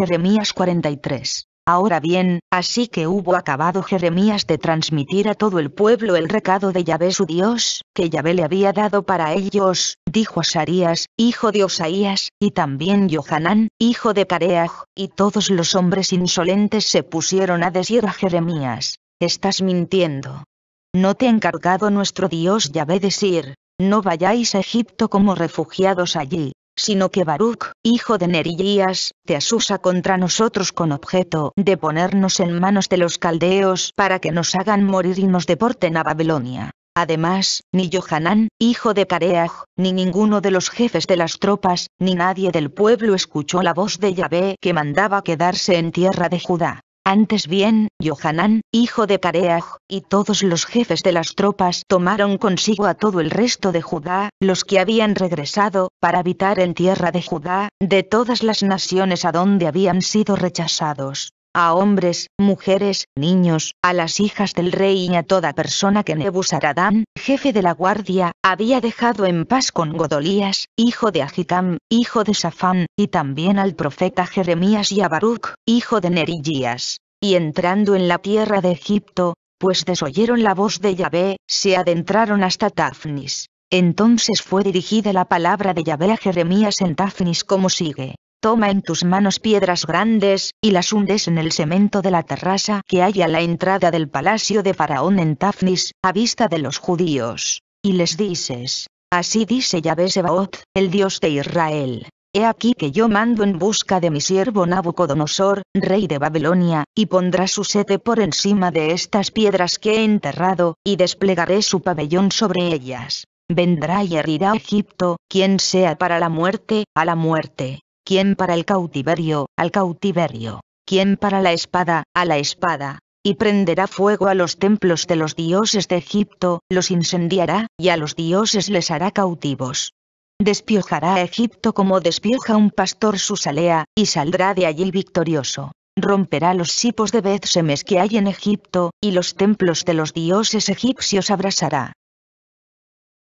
Jeremías 43. Ahora bien, así que hubo acabado Jeremías de transmitir a todo el pueblo el recado de Yahvé su Dios, que Yahvé le había dado para ellos, dijo Asarías, hijo de Osaías, y también Johanán, hijo de Careaj, y todos los hombres insolentes se pusieron a decir a Jeremías, estás mintiendo. ¿No te ha encargado nuestro Dios Yahvé decir, no vayáis a Egipto como refugiados allí, sino que Baruch, hijo de Nerillías, te asusa contra nosotros con objeto de ponernos en manos de los caldeos para que nos hagan morir y nos deporten a Babilonia. Además, ni Johanán, hijo de Careaj, ni ninguno de los jefes de las tropas, ni nadie del pueblo escuchó la voz de Yahvé que mandaba quedarse en tierra de Judá. Antes bien, Johanan, hijo de Careaj, y todos los jefes de las tropas tomaron consigo a todo el resto de Judá, los que habían regresado, para habitar en tierra de Judá, de todas las naciones a donde habían sido rechazados a hombres, mujeres, niños, a las hijas del rey y a toda persona que Nebuzaradán, jefe de la guardia, había dejado en paz con Godolías, hijo de Agicam, hijo de Safán, y también al profeta Jeremías y a Baruch, hijo de Nerillías. Y entrando en la tierra de Egipto, pues desoyeron la voz de Yahvé, se adentraron hasta Tafnis. Entonces fue dirigida la palabra de Yahvé a Jeremías en Tafnis como sigue. Toma en tus manos piedras grandes, y las hundes en el cemento de la terraza que hay a la entrada del palacio de Faraón en Tafnis, a vista de los judíos. Y les dices, así dice Yahvé Sebaot, el Dios de Israel. He aquí que yo mando en busca de mi siervo Nabucodonosor, rey de Babilonia, y pondrá su sede por encima de estas piedras que he enterrado, y desplegaré su pabellón sobre ellas vendrá y herirá Egipto, quien sea para la muerte, a la muerte quien para el cautiverio, al cautiverio, quien para la espada, a la espada, y prenderá fuego a los templos de los dioses de Egipto, los incendiará, y a los dioses les hará cautivos. Despiojará a Egipto como despioja un pastor su salea, y saldrá de allí victorioso. Romperá los sipos de Bethsemes que hay en Egipto, y los templos de los dioses egipcios abrasará.